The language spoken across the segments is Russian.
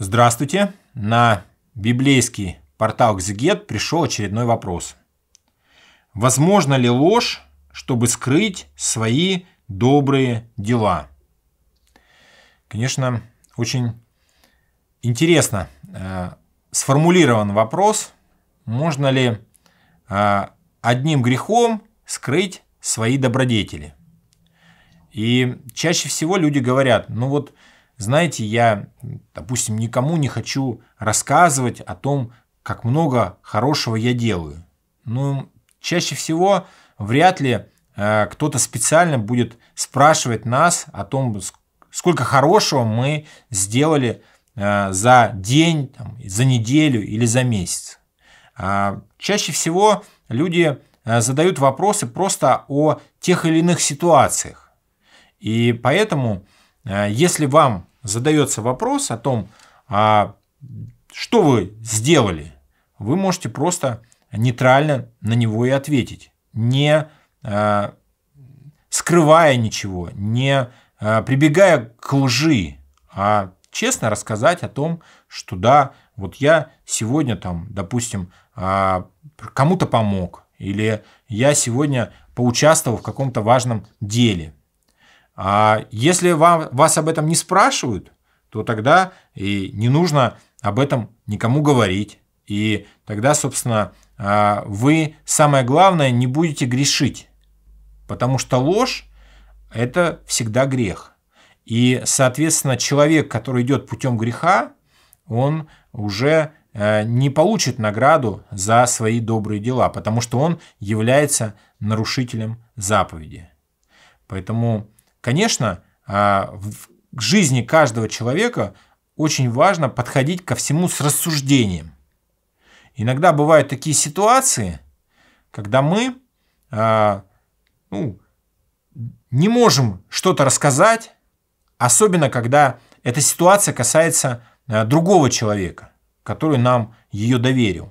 Здравствуйте! На библейский портал Экзегет пришел очередной вопрос. Возможно ли ложь, чтобы скрыть свои добрые дела? Конечно, очень интересно э, сформулирован вопрос, можно ли э, одним грехом скрыть свои добродетели. И чаще всего люди говорят, ну вот знаете, я, допустим, никому не хочу рассказывать о том, как много хорошего я делаю. Ну, чаще всего вряд ли э, кто-то специально будет спрашивать нас о том, сколько хорошего мы сделали э, за день, там, за неделю или за месяц. Э, чаще всего люди э, задают вопросы просто о тех или иных ситуациях. И поэтому Э, если вам задается вопрос о том, а, что вы сделали, вы можете просто нейтрально на него и ответить, не э, скрывая ничего, не э, прибегая к лжи, а честно рассказать о том, что да, вот я сегодня там, допустим, а, кому-то помог, или я сегодня поучаствовал в каком-то важном деле – а если вам, вас об этом не спрашивают, то тогда и не нужно об этом никому говорить. И тогда, собственно, а, вы, самое главное, не будете грешить. Потому что ложь – это всегда грех. И, соответственно, человек, который идет путем греха, он уже э, не получит награду за свои добрые дела, потому что он является нарушителем заповеди. Поэтому Конечно, а, в жизни каждого человека очень важно подходить ко всему с рассуждением. Иногда бывают такие ситуации, когда мы а, ну, не можем что-то рассказать, особенно когда эта ситуация касается а, другого человека, который нам ее доверил.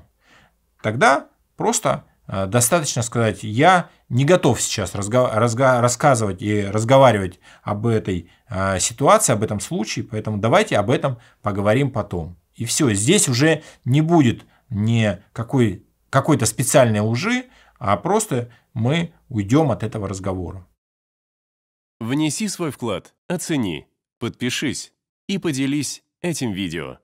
Тогда просто Э, достаточно сказать, я не готов сейчас рассказывать и разговаривать об этой э, ситуации, об этом случае, поэтому давайте об этом поговорим потом. И все, здесь уже не будет ни какой, какой-то специальной лжи, а просто мы уйдем от этого разговора. Внеси свой вклад, оцени, подпишись и поделись этим видео.